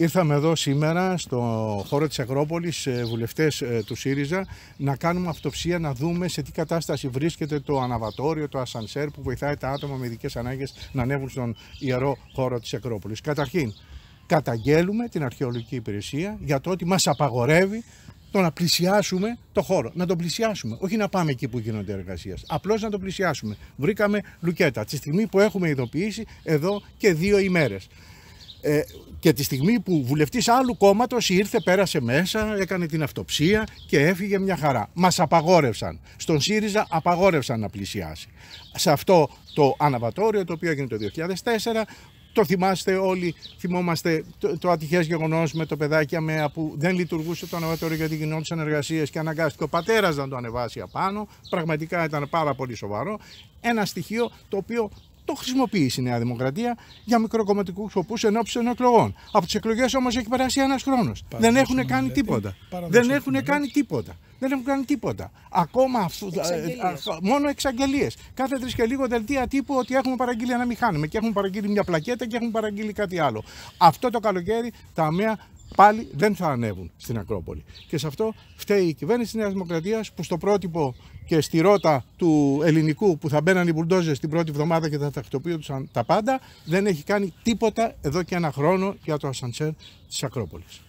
Ήρθαμε εδώ σήμερα στο χώρο της Ακρόπολης, βουλευτές ε, του ΣΥΡΙΖΑ, να κάνουμε αυτοψία, να δούμε σε τι κατάσταση βρίσκεται το αναβατόριο, το ασανσέρ που βοηθάει τα άτομα με ειδικές ανάγκες να ανέβουν στον ιερό χώρο της Ακρόπολης. Καταρχήν, καταγγέλουμε την αρχαιολογική υπηρεσία για το ότι μας απαγορεύει το να πλησιάσουμε το χώρο. Να τον πλησιάσουμε. Όχι να πάμε εκεί που γίνονται εργασίες. Απλώς να τον πλησιάσουμε. Βρήκαμε λουκέτα τη στιγμή που έχουμε ειδοποιήσει εδώ και δύο ημέρες. Ε, και τη στιγμή που βουλευτής άλλου κόμματος ήρθε, πέρασε μέσα, έκανε την αυτοψία και έφυγε μια χαρά. Μας απαγόρευσαν. Στον ΣΥΡΙΖΑ απαγόρευσαν να πλησιάσει. Σε αυτό το αναβατόριο το οποίο έγινε το 2004, το θυμάστε όλοι, θυμόμαστε το, το ατυχές γεγονός με το παιδάκι ΑΜΕΑ που δεν λειτουργούσε το αναβατόριο γιατί γινόντουσαν εργασίες και αναγκάστηκε ο πατέρας να το ανεβάσει απάνω. Πραγματικά ήταν πάρα πολύ σοβαρό. Ένα στοιχείο το οποίο το χρησιμοποιεί η Νέα Δημοκρατία για μικροκομματικούς σκοπού εν ώψη των εκλογών. Από τις εκλογές όμως έχει περάσει ένας χρόνος. Δεν έχουν κάνει ε, τίποτα. Δεν έχουν κάνει τίποτα. Δεν έχουν κάνει τίποτα. Ακόμα ε, Μόνο εξαγγελίες. Κάθε τρεις και λίγο δελτία τύπου ότι έχουμε παραγγείλει ένα μηχάνημα και έχουμε παραγγείλει μια πλακέτα και έχουμε παραγγείλει κάτι άλλο. Αυτό το καλοκαίρι τα ΑΜΕΑ πάλι δεν θα ανέβουν στην Ακρόπολη. Και σε αυτό φταίει η κυβέρνηση της Νέας Δημοκρατίας που στο πρότυπο και στη ρότα του ελληνικού που θα μπαίναν οι μπουλντόζες την πρώτη εβδομάδα και θα τακτοποιούσαν τα πάντα δεν έχει κάνει τίποτα εδώ και ένα χρόνο για το ασαντσέρ της Ακρόπολης.